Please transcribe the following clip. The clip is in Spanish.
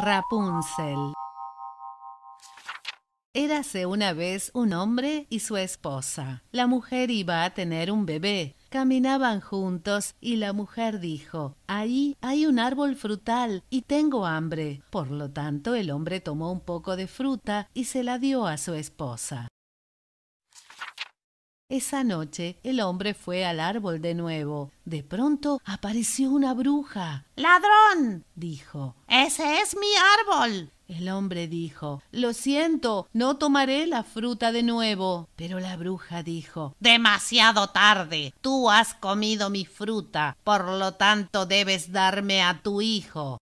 Rapunzel. Érase una vez un hombre y su esposa. La mujer iba a tener un bebé. Caminaban juntos y la mujer dijo, Ahí hay un árbol frutal y tengo hambre. Por lo tanto, el hombre tomó un poco de fruta y se la dio a su esposa. Esa noche el hombre fue al árbol de nuevo. De pronto apareció una bruja. Ladrón, dijo. Ese es mi árbol. El hombre dijo, Lo siento, no tomaré la fruta de nuevo. Pero la bruja dijo, Demasiado tarde. Tú has comido mi fruta, por lo tanto debes darme a tu hijo.